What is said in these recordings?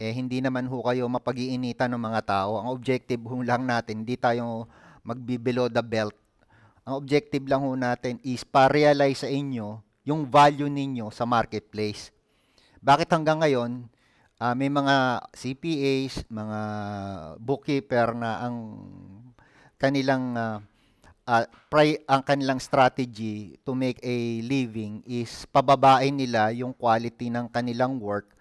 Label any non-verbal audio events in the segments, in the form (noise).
eh hindi naman ho kayo mapag-iinitan ng mga tao. Ang objective ho lang natin, hindi tayo magbibelo the belt. Ang objective lang ho natin is pa-realize sa inyo yung value ninyo sa marketplace. Bakit hanggang ngayon, uh, may mga CPAs, mga bookkeeper na ang kanilang uh, uh, pri- ang kanilang strategy to make a living is pababain nila yung quality ng kanilang work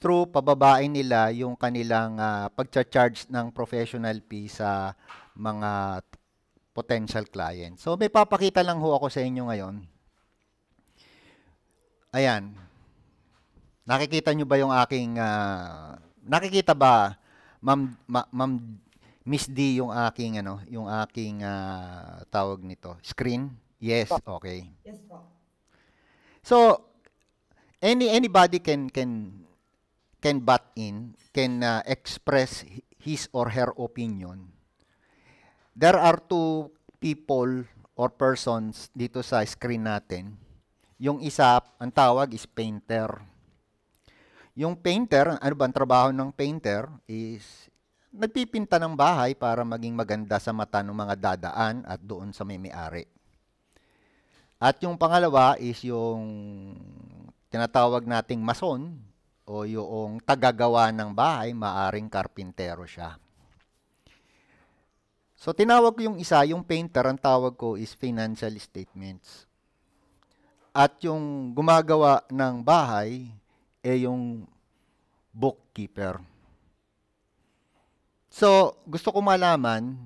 through pababain nila yung kanilang uh, pagcha-charge ng professional fee sa mga potential client. So may papakita lang ho ako sa inyo ngayon. Ayan. Nakikita nyo ba yung aking uh, nakikita ba Ma'am Ma'am Miss D yung aking ano, yung aking uh, tawag nito, screen? Yes, okay. Yes po. So any anybody can can can butt in, can uh, express his or her opinion. There are two people or persons dito sa screen natin. Yung isa, ang tawag is painter. Yung painter, ano ba ang trabaho ng painter is nagpipinta ng bahay para maging maganda sa mata ng mga dadaan at doon sa may may-ari. At yung pangalawa is yung tinatawag nating mason o yung tagagawa ng bahay, maaring karpintero siya. So tinawag ko yung isa, yung painter, ang tawag ko is financial statements. At yung gumagawa ng bahay, eh yung bookkeeper. So, gusto ko malaman,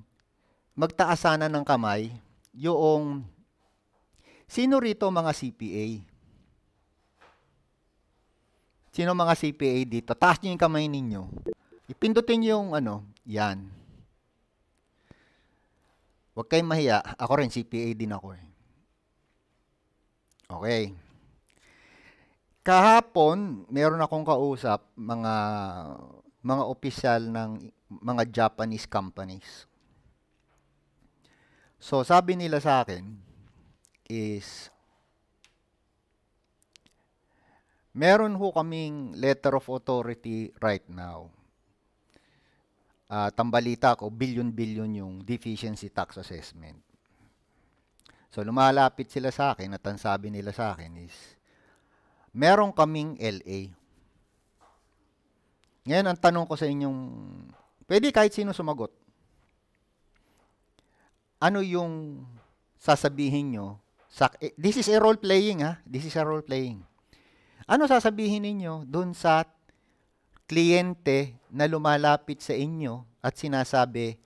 magtaas ng kamay, yung sino rito mga CPA? Sino mga CPA dito? Taas nyo yung kamay ninyo. Ipindutin nyo yung ano, yan. Huwag kayong mahiya. Ako rin, CPA din ako eh. Okay. Kahapon, meron akong kausap mga mga opisyal ng mga Japanese companies. So, sabi nila sa akin is Meron ho kaming letter of authority right now. Uh, tambalita ko, billion-billion yung deficiency tax assessment. So lumalapit sila sa akin at ang sabi nila sa akin is, meron kaming LA. Ngayon, ang tanong ko sa inyong, pwede kahit sino sumagot. Ano yung sasabihin nyo? Sa, eh, this is a role playing ha. This is a role playing. Ano sasabihin ninyo doon sa kliyente na lumalapit sa inyo at sinasabi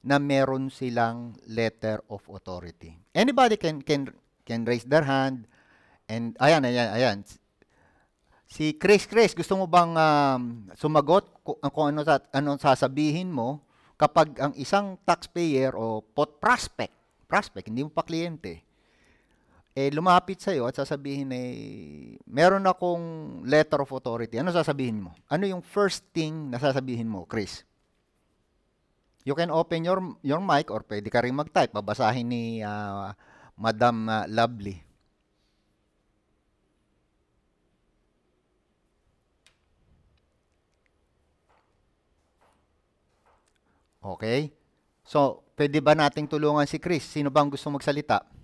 na meron silang letter of authority? Anybody can can can raise their hand and ayan ayan ayan Si Chris Chris, gusto mo bang um, sumagot kung, uh, kung ano ano sasabihin mo kapag ang isang taxpayer o pot prospect, prospect hindi mo pa kliyente eh lumapit sa iyo at sasabihin na eh, meron akong letter of authority. Ano sasabihin mo? Ano yung first thing na sasabihin mo, Chris? You can open your your mic or pwede ka rin mag-type. Babasahin ni uh, Madam uh, Lovely. Okay? So, pwede ba nating tulungan si Chris? Sino bang gusto magsalita?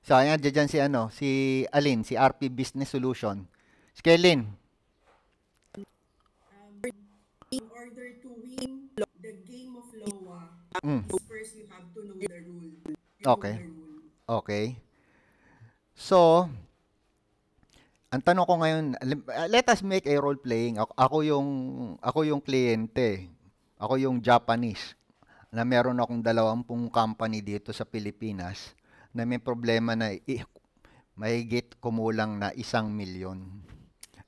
So, ayan, dyan, si ano, si Alin, si RP Business Solution. Si Kaylin. Um, in order to win the game of LOA, mm. first you have to know the rule. You okay. The rule. Okay. So, ang tanong ko ngayon, ah, let us make a role playing. Ako, ako yung ako yung kliyente. Ako yung Japanese na meron akong dalawampung company dito sa Pilipinas na may problema na eh, may mahigit kumulang na isang milyon.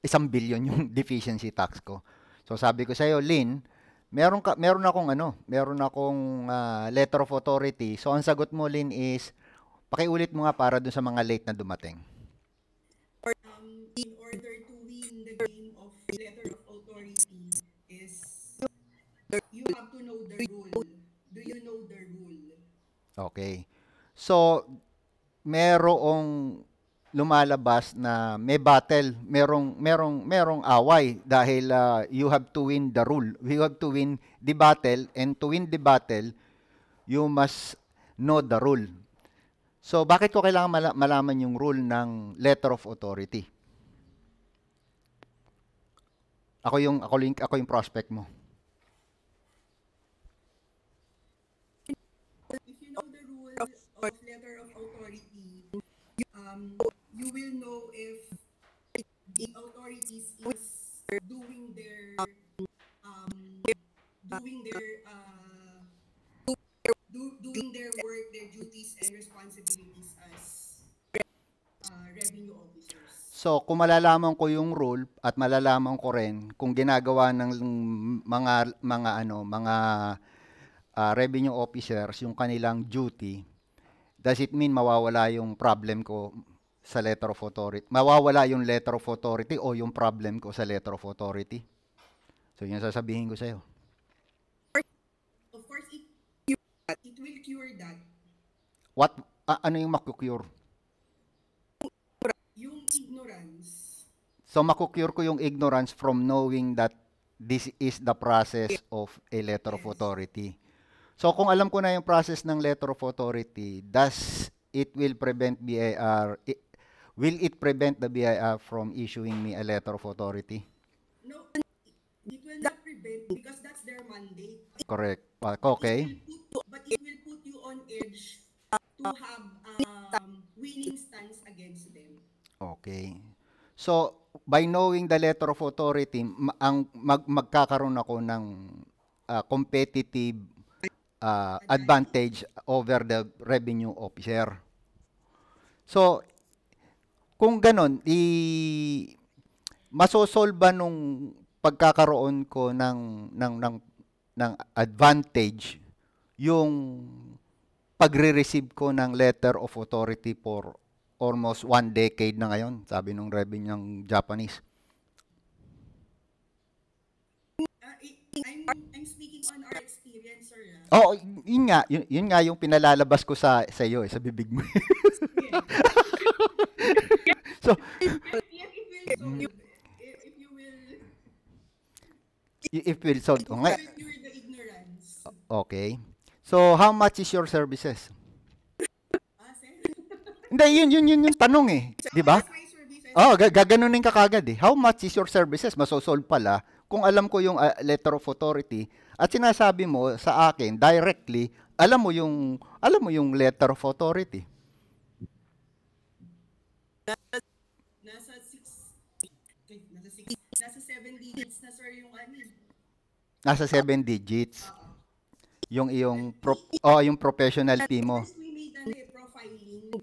Isang bilyon yung (laughs) deficiency tax ko. So sabi ko sa iyo, Lynn, meron ka meron akong ano, meron akong uh, letter of authority. So ang sagot mo Lynn is pakiulit mo nga para dun sa mga late na dumating. Or, um, in order to win the game of letter of authority is you have to know the rule. Do you know the rule? Okay. So, merong lumalabas na may battle, merong merong merong away dahil uh, you have to win the rule. You have to win the battle and to win the battle, you must know the rule. So bakit ko kailangan mal- malaman yung rule ng letter of authority? Ako yung ako link ako yung prospect mo. will know if the authorities is doing their um, doing their uh, do, doing their work, their duties and responsibilities as uh, revenue officers. So, kung malalaman ko yung role at malalaman ko rin kung ginagawa ng mga mga ano, mga uh, revenue officers yung kanilang duty, does it mean mawawala yung problem ko sa letter of authority. Mawawala yung letter of authority o yung problem ko sa letter of authority. So, yun sasabihin ko sa'yo. Of course, it, that. it will cure that. What? Uh, ano yung makukure? Yung ignorance. So, makukure ko yung ignorance from knowing that this is the process of a letter yes. of authority. So, kung alam ko na yung process ng letter of authority, does it will prevent BAR will it prevent the BIR from issuing me a letter of authority? No, it will not prevent because that's their mandate. Correct. Okay. It you, but it will put you on edge to have um, winning stance against them. Okay. So, by knowing the letter of authority, ang mag magkakaroon ako ng uh, competitive uh, advantage over the revenue officer. So, kung ganun, i masosolba nung pagkakaroon ko ng ng ng ng advantage yung pagre-receive ko ng letter of authority for almost one decade na ngayon, sabi nung Rebin ng Japanese. I'm, I'm speaking on our experience, sir. oh, yun nga, yun, yun nga yung pinalalabas ko sa sa iyo, eh, sa bibig mo. (laughs) So, if you will if you will, if oh, nga. Okay. So how much is your services? Hindi, yun, yun, yun yung tanong eh. So, di ba? Oh, gaganunin ka kagad eh. How much is your services? Masosolve pala kung alam ko yung uh, letter of authority at sinasabi mo sa akin directly, alam mo yung alam mo yung letter of authority. That's digits na sir yung ano. Nasa 7 digits. Uh, yung iyong pro oh, yung professional team mo. E-, ano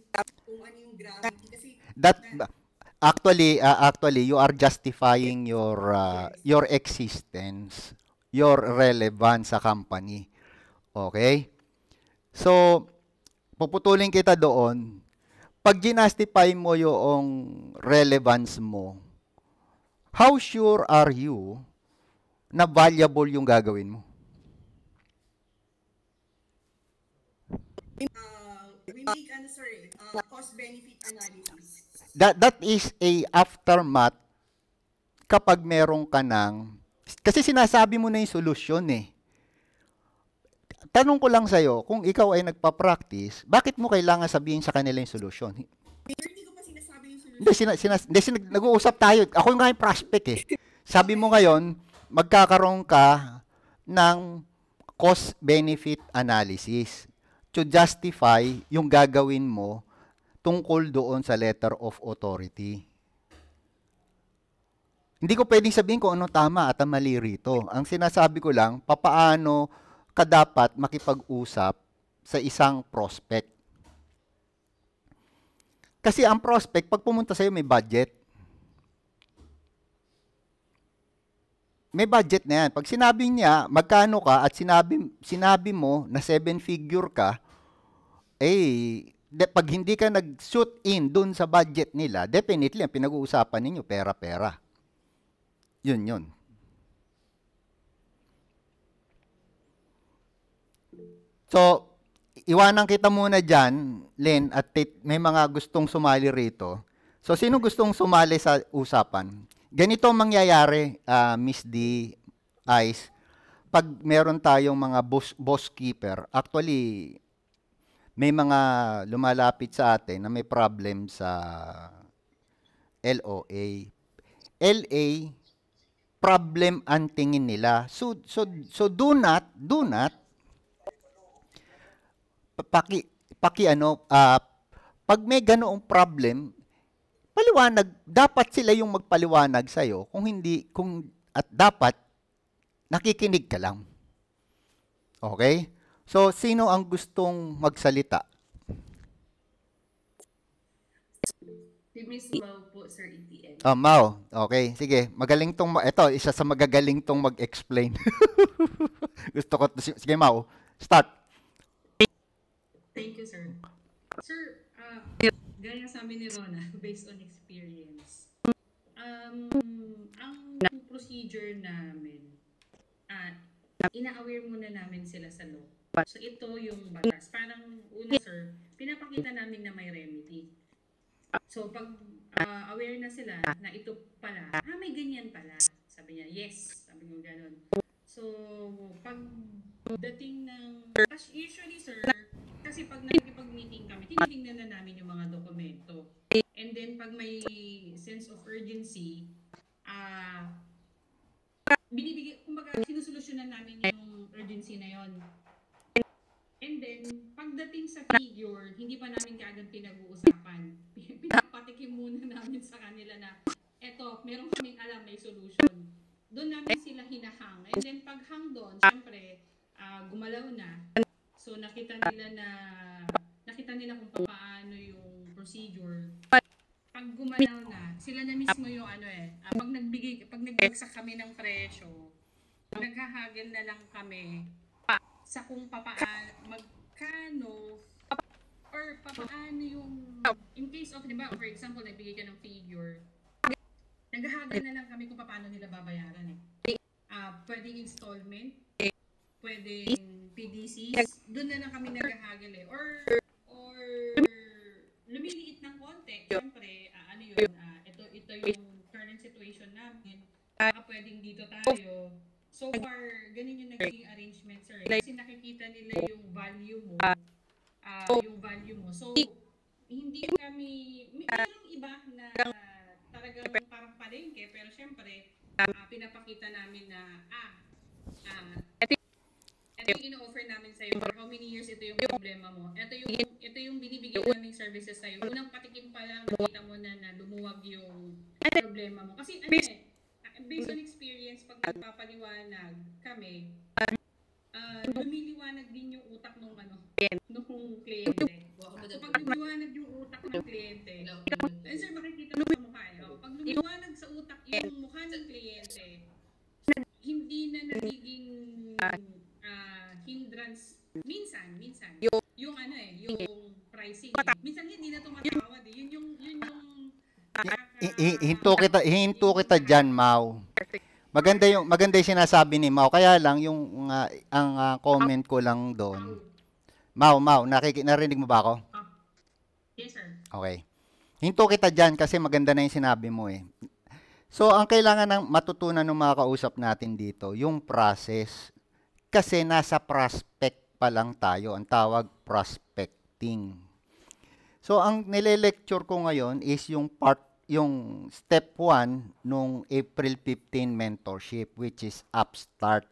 That actually uh, actually you are justifying your uh, your existence, your relevance sa company. Okay? So puputulin kita doon. Pag ginastify mo yung relevance mo, how sure are you na valuable yung gagawin mo? Uh, we make, ano, sorry, uh, cost-benefit analysis. That, that is a aftermath kapag meron ka ng, kasi sinasabi mo na yung solution eh. Tanong ko lang sa'yo, kung ikaw ay nagpa-practice, bakit mo kailangan sabihin sa kanila yung solution? Hindi hindi, sina, sina, hindi sina, nag-uusap tayo. Ako yung nga yung prospect eh. Sabi mo ngayon, magkakaroon ka ng cost-benefit analysis to justify yung gagawin mo tungkol doon sa letter of authority. Hindi ko pwedeng sabihin kung ano tama at ang mali rito. Ang sinasabi ko lang, papaano ka dapat makipag-usap sa isang prospect. Kasi ang prospect, pag pumunta sa'yo, may budget. May budget na yan. Pag sinabi niya, magkano ka, at sinabi, sinabi mo na seven figure ka, eh, de, pag hindi ka nag-suit in dun sa budget nila, definitely, ang pinag-uusapan ninyo, pera-pera. Yun, yun. So, iwanan kita muna dyan, Len, at Tate, may mga gustong sumali rito. So, sino gustong sumali sa usapan? Ganito mangyayari, uh, Miss D, Ice, pag meron tayong mga boss, boss keeper. Actually, may mga lumalapit sa atin na may problem sa LOA. LA, problem ang tingin nila. So, so, so do not, do not paki paki ano uh, pag may ganoong problem paliwanag dapat sila yung magpaliwanag sa iyo kung hindi kung at dapat nakikinig ka lang. Okay? So sino ang gustong magsalita? Si Miss Mao po, Sir ETN. Oh, Mao. Okay, sige. Magaling tong, ito, isa sa magagaling tong mag-explain. (laughs) Gusto ko, sige Mau. start. Thank you, sir. Sir, uh, gaya sabi ni Rona, (laughs) based on experience, um, ang procedure namin, uh, ina-aware muna namin sila sa law. So ito yung batas. Parang una, sir, pinapakita namin na may remedy. So pag uh, aware na sila na ito pala, ah, may ganyan pala. Sabi niya, yes. Sabi niya gano'n. So, pag dating ng, usually sir, kasi pag nagkipag-meeting kami, tinitingnan na namin yung mga dokumento. And then pag may sense of urgency, ah, uh, binibigay, kumbaga, sinusolusyonan namin yung urgency na yon. And then, pagdating sa figure, hindi pa namin kaagad pinag-uusapan. (laughs) Pinapatikim muna namin sa kanila na, eto, meron kaming alam, may solution. Doon namin sila hinahang. And then, pag hang doon, syempre, uh, gumalaw na. So nakita nila na nakita nila kung paano yung procedure. Pag gumalaw na, sila na mismo yung ano eh, ah, pag nagbigay, pag nagbagsak kami ng presyo, naghahagil na lang kami sa kung paano magkano, or paano yung, in case of, di ba, for example, nagbigay ka ng figure, naghahagil na lang kami kung paano nila babayaran eh. Uh, pwedeng installment, pwedeng PDCs, doon na lang kami naghahagil eh. Or, or lumiliit ng konti, syempre, uh, ano yun, uh, ito, ito yung current situation namin, baka pwedeng dito tayo. So far, ganun yung naging arrangement, sir. Eh. Kasi nakikita nila yung value mo, uh, yung value mo. So, hindi kami, may, iba na uh, talagang parang palengke, pero syempre, uh, pinapakita namin na, ah, uh, in-offer namin sa'yo for how many years ito yung problema mo. Ito yung, ito yung binibigay ng services sa'yo. Unang patikim pa lang, nakita mo na na lumuwag yung problema mo. Kasi ano eh, based on experience, pag nagpapaliwanag kami, uh, lumiliwanag kita, hinto kita diyan, Mao. Maganda yung maganda yung sinasabi ni Mao. Kaya lang yung uh, ang uh, comment ko lang doon. Mao, Mao, nakikinig narinig mo ba ako? Yes, sir. Okay. Hinto kita diyan kasi maganda na yung sinabi mo eh. So, ang kailangan ng matutunan ng mga kausap natin dito, yung process. Kasi nasa prospect pa lang tayo. Ang tawag prospecting. So, ang nile-lecture ko ngayon is yung part yung step 1 nung April 15 mentorship which is Upstart.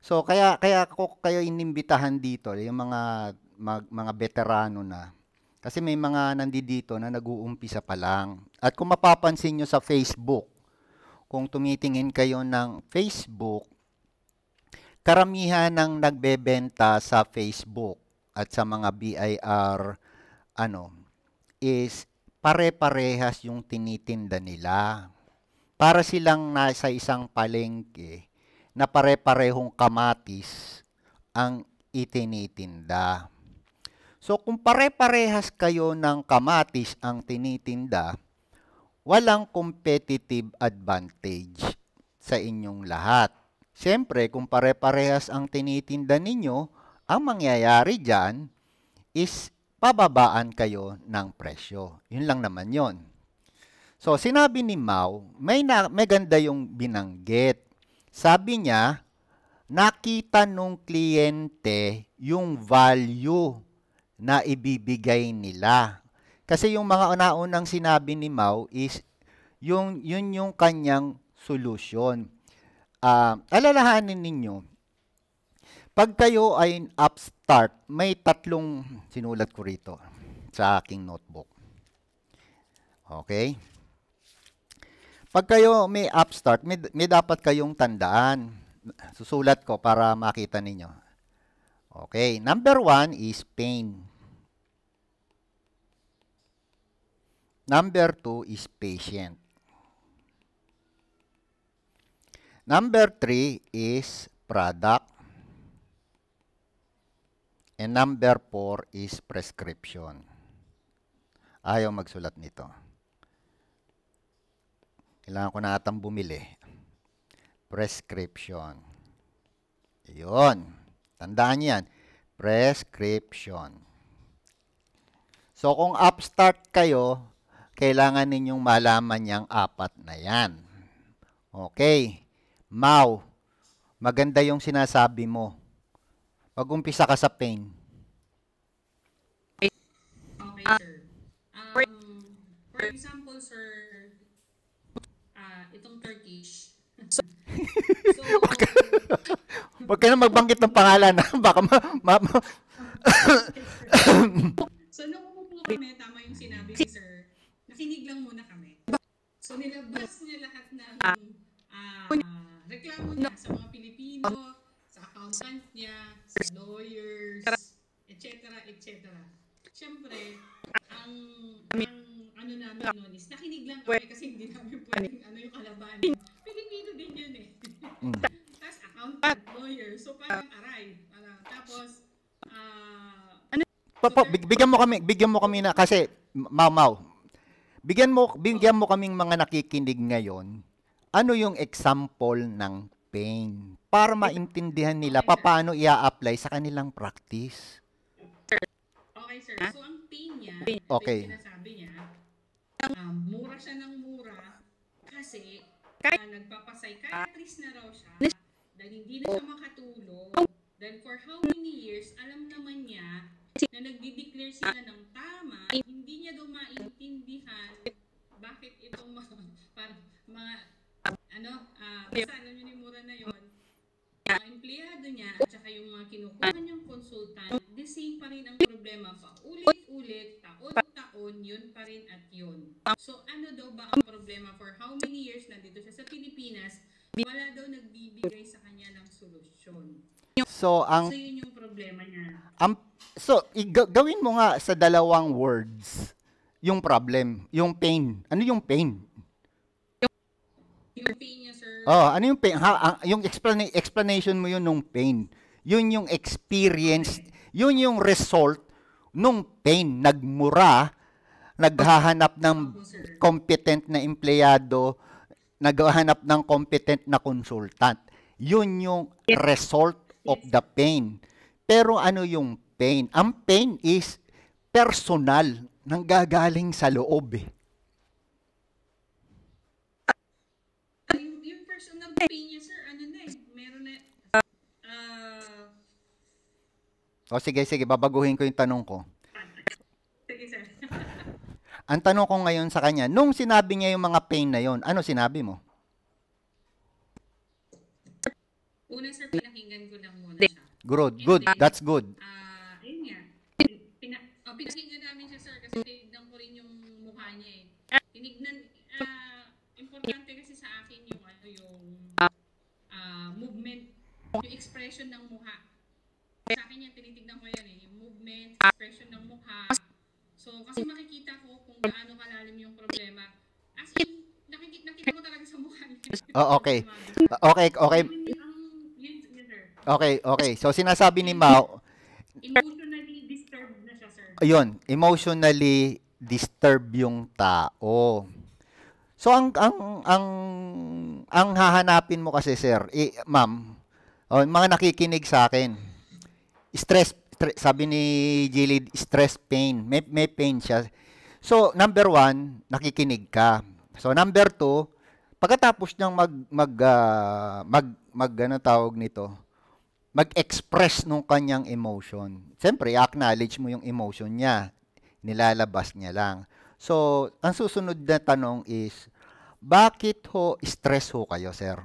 So kaya kaya ako kayo inimbitahan dito yung mga mag, mga veterano na kasi may mga nandito na nag-uumpisa pa lang. At kung mapapansin nyo sa Facebook, kung tumitingin kayo ng Facebook, karamihan ng nagbebenta sa Facebook at sa mga BIR ano is pare-parehas yung tinitinda nila. Para silang nasa isang palengke na pare-parehong kamatis ang itinitinda. So kung pare-parehas kayo ng kamatis ang tinitinda, walang competitive advantage sa inyong lahat. Siyempre, kung pare-parehas ang tinitinda ninyo, ang mangyayari dyan is pababaan kayo ng presyo. Yun lang naman yon. So, sinabi ni Mao, may, na, may ganda yung binanggit. Sabi niya, nakita nung kliyente yung value na ibibigay nila. Kasi yung mga naunang sinabi ni Mao is yung, yun yung kanyang solution. Uh, ah, alalahanin ninyo, pag kayo ay upstart, may tatlong sinulat ko rito sa aking notebook. Okay? Pag kayo may upstart, may, may dapat kayong tandaan. Susulat ko para makita ninyo. Okay, number one is pain. Number two is patient. Number three is product. And number four is prescription. Ayaw magsulat nito. Kailangan ko na atang bumili. Prescription. Yun. Tandaan niyo yan. Prescription. So kung upstart kayo, kailangan ninyong malaman niyang apat na yan. Okay. Mau, maganda yung sinasabi mo Mag-umpisa ka sa pain. Okay, sir. Um, for example, sir, uh, itong Turkish. so, (laughs) wag, ka, na magbanggit ng pangalan. (laughs) Baka ma... ma, ma (coughs) so, nung umupo kami, tama yung sinabi ni sir, nakinig lang muna kami. So, nilabas niya lahat ng uh, um, ah, reklamo niya sa mga Pilipino, sa accountant niya, lawyers, etc., etc. Siyempre, ang, ang ano namin ah. noon is nakinig lang kami kasi hindi namin pwedeng ano yung kalaban. Pilipino din yun eh. Mm. Tapos accountant, ah. lawyer. So parang aray. Parang, tapos, ah... Uh, so, ano? po, bigyan mo kami, bigyan mo kami na kasi Mau Mau. Bigyan mo bigyan mo kaming mga nakikinig ngayon. Ano yung example ng campaign para maintindihan nila okay, paano i-apply sa kanilang practice. Okay, sir. So, ang pain niya, okay. yung sinasabi niya, um, mura siya ng mura kasi uh, nagpapapsychiatrist na raw siya dahil hindi na siya makatulog. then for how many years, alam naman niya na nagdi-declare sila ng tama, hindi niya daw maintindihan bakit itong mga, (laughs) parang, mga ano, uh, basta ano nyo ni Mura na yon mga empleyado niya at saka yung mga kinukuha niyang consultant, the same pa rin ang problema pa. Ulit-ulit, taon-taon, yun pa rin at yun. So ano daw ba ang problema for how many years nandito siya sa Pilipinas, wala daw nagbibigay sa kanya ng solusyon. So, ang... So, yun yung problema niya. Ang, so, gawin mo nga sa dalawang words yung problem, yung pain. Ano yung pain? Yung pain niya, sir. Oh, ano yung pain? Ha, ah, yung explana- explanation mo yun nung pain. Yun yung experience, yun yung result nung pain. Nagmura, naghahanap ng competent na empleyado, naghahanap ng competent na consultant. Yun yung yes. result of the pain. Pero ano yung pain? Ang pain is personal, nanggagaling sa loob eh. person ng pay niya, sir, ano na eh, meron na, uh, eh. ah. o oh, sige, sige, babaguhin ko yung tanong ko. Sige, sir. (laughs) Ang tanong ko ngayon sa kanya, nung sinabi niya yung mga pain na yon, ano sinabi mo? Una, sir, pinakinggan ko lang muna siya. Good, good. That's good. Uh, Yung expression ng mukha. Sa akin yan, tinitignan ko yan eh. Yung movement, expression ng mukha. So, kasi makikita ko kung gaano kalalim yung problema. As in, nakikita, nakita mo talaga sa mukha niya. Oh, okay. okay, okay. Okay, okay. So, sinasabi ni Mao, emotionally disturbed na siya, sir. Ayun, emotionally disturbed yung tao. So ang ang ang ang hahanapin mo kasi sir, eh, ma'am, Oh, mga nakikinig sa akin. Stress, stress sabi ni Jilid, stress pain. May, may pain siya. So, number one, nakikinig ka. So, number two, pagkatapos niyang mag, mag, uh, mag, mag, ano tawag nito, mag-express nung kanyang emotion. Siyempre, acknowledge mo yung emotion niya. Nilalabas niya lang. So, ang susunod na tanong is, bakit ho stress ho kayo, sir?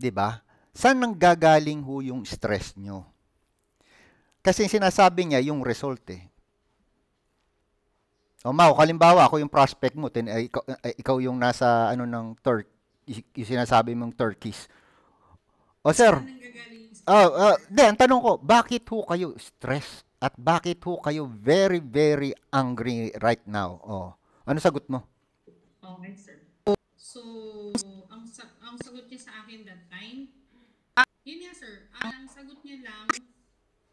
'Di ba? Saan nang gagaling ho yung stress nyo? Kasi sinasabi niya yung result eh. O Mau, kalimbawa ako yung prospect mo, ten, ay, ikaw, ay, ikaw yung nasa ano ng Turk, yung sinasabi mong Turkish. O sir, oh, uh, oh, then tanong ko, bakit ho kayo stressed at bakit ho kayo very very angry right now? Oh. Ano sagot mo? Okay, sir. So, ang, ang sagot niya sa akin that time, yun niya sir, ang sagot niya lang,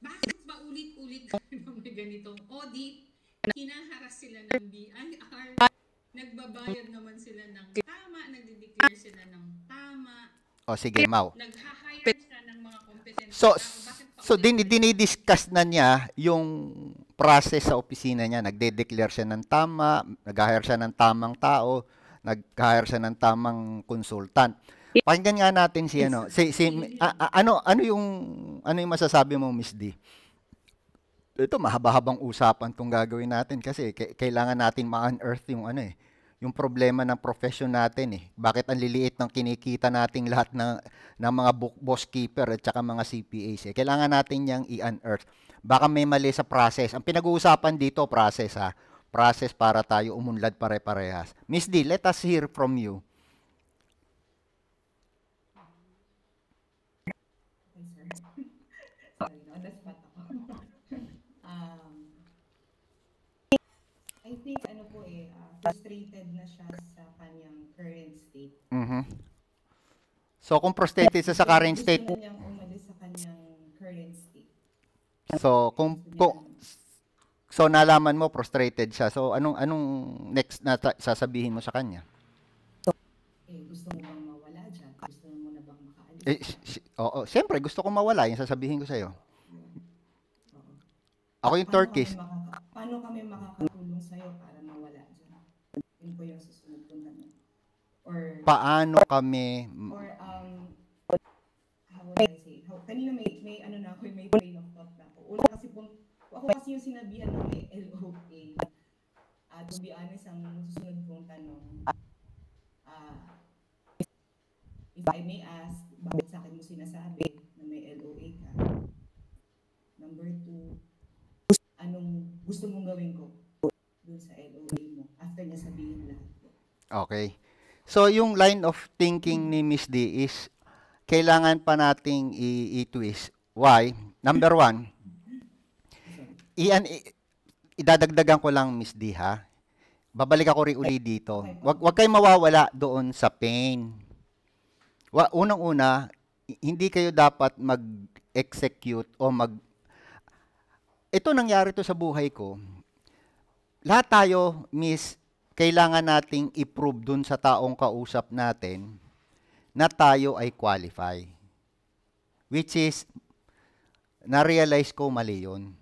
bakit ba ulit-ulit (laughs) may ganitong audit? Hinaharas sila ng BIR, nagbabayad naman sila ng tama, nagde-declare sila ng tama. O oh, sige, Mau. Naghahire siya ng mga competent. So, so din dinidiscuss na niya yung process sa opisina niya. Nagde-declare siya ng tama, nag-hire siya ng tamang tao nag-hire siya ng tamang consultant. Pakinggan nga natin si ano, si, si a, a, ano ano yung ano yung masasabi mo Miss D? Ito mahaba-habang usapan tong gagawin natin kasi kailangan natin ma-unearth yung ano eh, yung problema ng profession natin eh. Bakit ang liliit ng kinikita nating lahat ng ng mga boss keeper at saka mga CPAs eh. Kailangan natin yang i-unearth. Baka may mali sa process. Ang pinag-uusapan dito process ha process para tayo umunlad pare-parehas. Miss D, let us hear from you. I think ano po eh, uh, frustrated na siya sa kanyang current state. Mm-hmm. So kung frustrated siya sa current state, gusto na niyang umalis sa kanyang current state. So kung, kung So nalaman mo frustrated siya. So anong anong next na sasabihin mo sa kanya? Eh, gusto mo bang mawala diyan? Gusto mo na bang makaalis? Eh, oo, siyempre gusto ko mawala, yung sasabihin ko sa iyo. Ako yung paano Turkish. Kami makaka- paano kami makakatulong sa iyo para mawala diyan? Yun po yung susunod kong tanong. Or paano kami or um how would I say? How, kanina may ko kasi yung sinabihan ng LOA, uh, ah, to be honest, ang susunod kong tanong, uh, if I may ask, bakit sa akin mo sinasabi na may LOA ka? Number two, anong gusto mong gawin ko dun sa LOA mo after niya sabihin na? Okay. So, yung line of thinking ni Miss D is, kailangan pa nating i-twist. Why? Number one, Ian, idadagdagan ko lang, Miss D, ha? Babalik ako rin uli dito. Wag, wag kayo mawawala doon sa pain. Wa, unang-una, hindi kayo dapat mag-execute o mag... Ito nangyari to sa buhay ko. Lahat tayo, Miss, kailangan nating i-prove doon sa taong kausap natin na tayo ay qualify. Which is, na-realize ko mali yun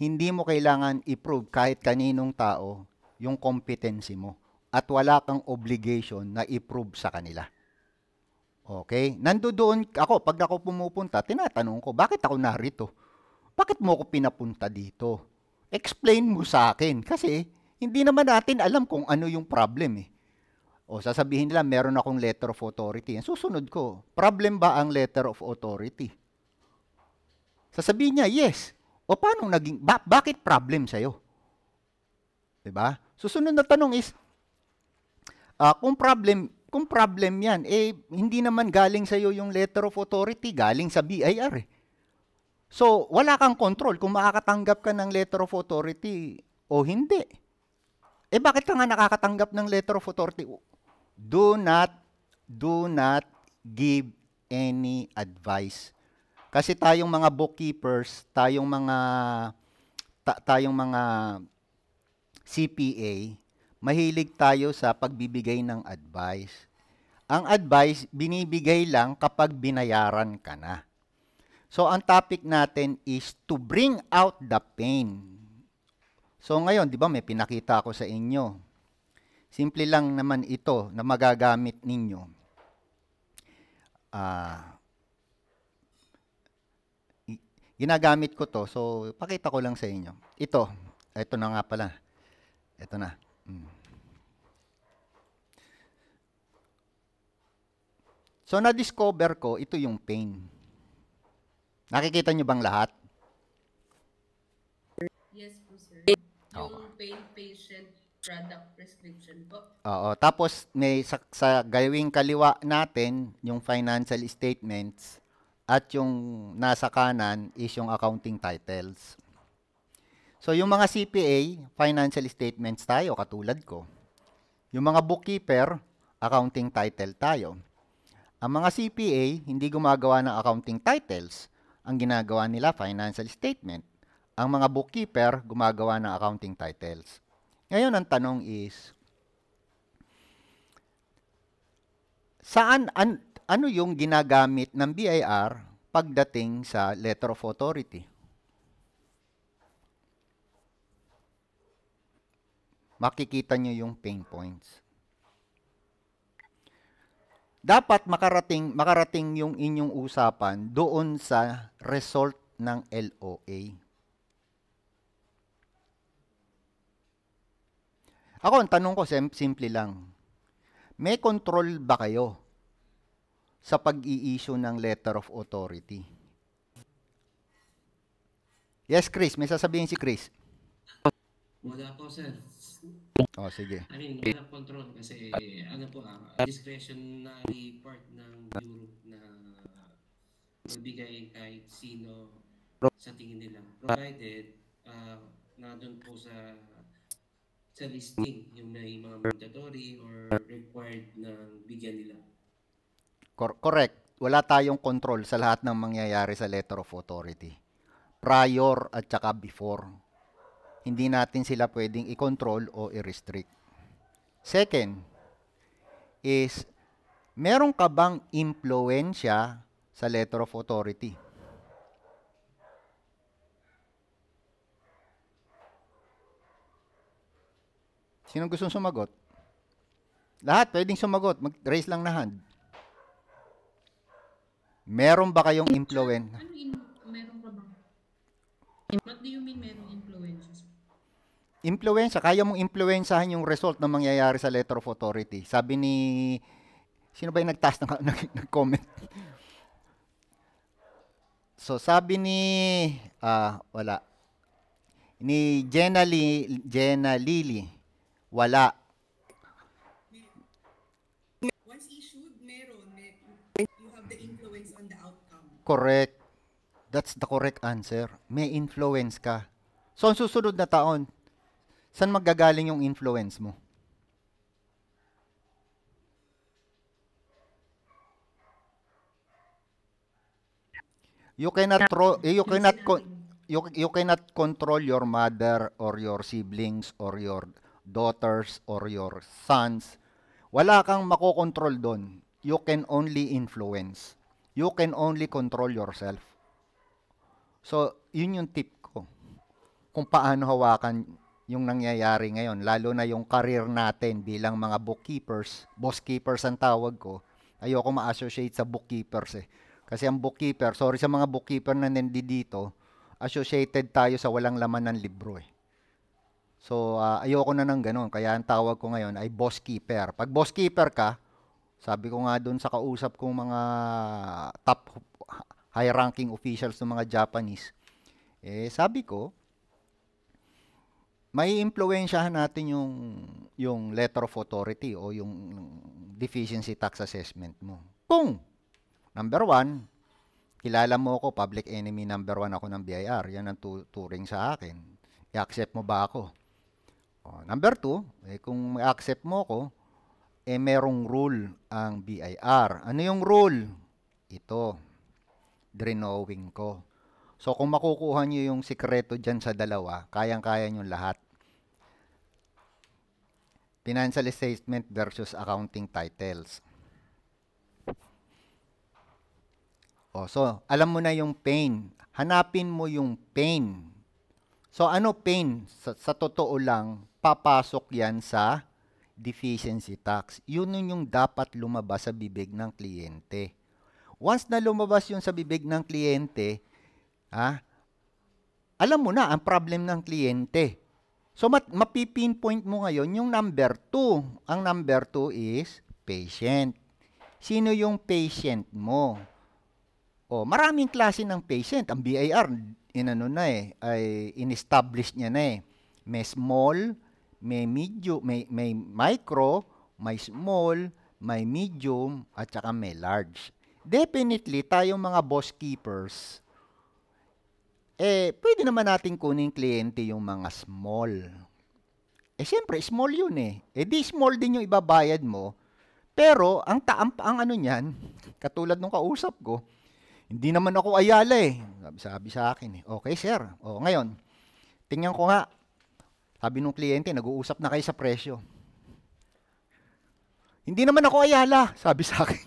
hindi mo kailangan i-prove kahit kaninong tao yung competency mo at wala kang obligation na i-prove sa kanila. Okay? Nando doon ako, pag ako pumupunta, tinatanong ko, bakit ako narito? Bakit mo ako pinapunta dito? Explain mo sa akin kasi hindi naman natin alam kung ano yung problem eh. O sasabihin nila, meron akong letter of authority. Ang susunod ko, problem ba ang letter of authority? Sasabihin niya, yes. O paano naging, ba, bakit problem sa'yo? Diba? Susunod na tanong is, uh, kung problem, kung problem yan, eh, hindi naman galing sa'yo yung letter of authority, galing sa BIR eh. So, wala kang control kung makakatanggap ka ng letter of authority o hindi. Eh, bakit ka nga nakakatanggap ng letter of authority? Do not, do not give any advice kasi tayong mga bookkeepers, tayong mga ta- tayong mga CPA, mahilig tayo sa pagbibigay ng advice. Ang advice binibigay lang kapag binayaran ka na. So ang topic natin is to bring out the pain. So ngayon, 'di ba, may pinakita ako sa inyo. Simple lang naman ito na magagamit ninyo. Ah, uh, Ginagamit ko to, so pakita ko lang sa inyo. Ito, ito na nga pala. Ito na. Hmm. So na-discover ko, ito yung pain. Nakikita nyo bang lahat? Yes po sir. Yung pain patient product prescription po. Oo. Tapos may sa, sa gawing kaliwa natin, yung financial statements, at yung nasa kanan is yung accounting titles. So yung mga CPA, financial statements tayo katulad ko. Yung mga bookkeeper, accounting title tayo. Ang mga CPA, hindi gumagawa ng accounting titles. Ang ginagawa nila, financial statement. Ang mga bookkeeper, gumagawa ng accounting titles. Ngayon, ang tanong is, saan, an, ano yung ginagamit ng BIR pagdating sa letter of authority? Makikita nyo yung pain points. Dapat makarating, makarating yung inyong usapan doon sa result ng LOA. Ako, ang tanong ko, simple lang. May control ba kayo sa pag-i-issue ng letter of authority. Yes, Chris. May sasabihin si Chris. Wala po, sir. Oh, sige. I mean, wala control kasi ano po, uh, ah, discretionary part ng Bureau na magbigay kahit sino sa tingin nila. Provided uh, na doon po sa sa listing yung may mga mandatory or required na bigyan nila. Cor- correct. Wala tayong control sa lahat ng mangyayari sa letter of authority. Prior at saka before. Hindi natin sila pwedeng i-control o i-restrict. Second is, meron ka bang impluensya sa letter of authority? Sino gusto sumagot? Lahat pwedeng sumagot. Mag-raise lang na hand. Meron ba kayong influence? Ano in, meron ka ba? What do you mean merong influence? Influensya, kaya mong impluwensahan yung result ng mangyayari sa letter of authority. Sabi ni, sino ba yung nag-task ng, (laughs) nag-comment? so sabi ni, ah, uh, wala, ni Jenna, Li, Jenna Lily, wala, Correct. That's the correct answer. May influence ka. So, ang susunod na taon, saan magagaling yung influence mo? You cannot tro- eh, you cannot con- you, you cannot control your mother or your siblings or your daughters or your sons. Wala kang makokontrol doon. You can only influence you can only control yourself. So, yun yung tip ko. Kung paano hawakan yung nangyayari ngayon, lalo na yung career natin bilang mga bookkeepers, bookkeepers ang tawag ko, ayoko ma-associate sa bookkeepers eh. Kasi ang bookkeeper, sorry sa mga bookkeeper na nandito, associated tayo sa walang laman ng libro eh. So, uh, ayoko na ng ganun. Kaya ang tawag ko ngayon ay bookkeeper. Pag bookkeeper ka, sabi ko nga doon sa kausap kong mga top high-ranking officials ng mga Japanese, eh sabi ko, may impluwensyahan natin yung yung letter of authority o yung deficiency tax assessment mo. Kung number one, kilala mo ako, public enemy number one ako ng BIR. Yan ang tu- turing sa akin. I-accept mo ba ako? O, number two, eh, kung accept mo ako, eh merong rule ang BIR. Ano yung rule? Ito, drenowing ko. So kung makukuha niyo yung sikreto dyan sa dalawa, kayang-kaya niyo lahat. Financial statement versus accounting titles. O, so, alam mo na yung pain. Hanapin mo yung pain. So, ano pain? Sa, sa totoo lang, papasok yan sa deficiency tax. Yun yung dapat lumabas sa bibig ng kliyente. Once na lumabas yun sa bibig ng kliyente, ha, alam mo na ang problem ng kliyente. So, mat- mapipinpoint mo ngayon yung number 2. Ang number 2 is patient. Sino yung patient mo? O, oh, maraming klase ng patient. Ang BIR, inano na eh, ay in-establish niya na eh. May small, may medium, may, may micro, may small, may medium, at saka may large. Definitely, tayong mga boss keepers, eh, pwede naman natin kunin kliyente yung mga small. Eh, siyempre, small yun eh. Eh, di small din yung ibabayad mo. Pero, ang taam ang ano niyan, (laughs) katulad nung kausap ko, hindi naman ako ayala eh. Sabi, sabi sa akin eh, okay sir. O, ngayon, tingnan ko nga, sabi nung kliyente, nag-uusap na kayo sa presyo. Hindi naman ako ayala, sabi sa akin.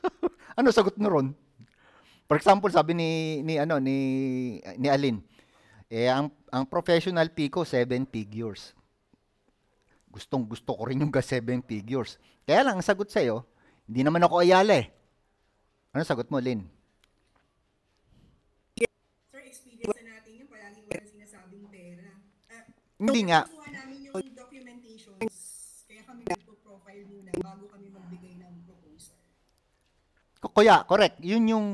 (laughs) ano sagot na ron? For example, sabi ni ni ano ni ni Alin, eh ang ang professional fee ko seven figures. Gustong gusto ko rin yung ga seven figures. Kaya lang ang sagot sa iyo, hindi naman ako ayala eh. Ano sagot mo, Lin? Hindi nga. namin yung documentation. Kaya kami nagpo-profile muna bago kami magbigay ng proposal. Kuya, correct. Yun yung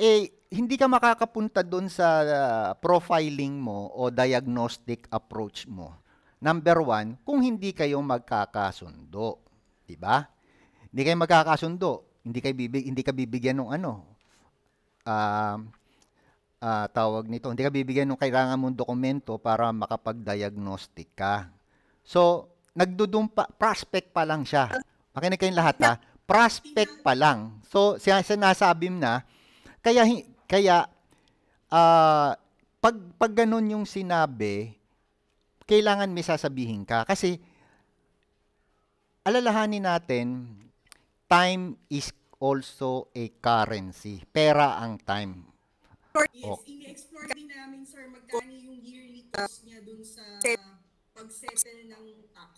eh hindi ka makakapunta doon sa ah, profiling mo o diagnostic approach mo. Number one, kung hindi kayo magkakasundo, 'di ba? Hindi kayo magkakasundo, hindi kayo bibig hindi ka bibigyan ng ano. Um, uh, uh, tawag nito, hindi ka bibigyan ng kailangan mong dokumento para makapag-diagnostic ka. So, nagdudumpa, prospect pa lang siya. Makinig kayong lahat ha. Prospect pa lang. So, sinasabi na, kaya, kaya uh, pag, pag ganun yung sinabi, kailangan may sasabihin ka. Kasi, alalahanin natin, time is also a currency. Pera ang time. Oh. Yes, oh. in-explore din namin, sir, magkano yung yearly cost niya dun sa pag-settle ng tax.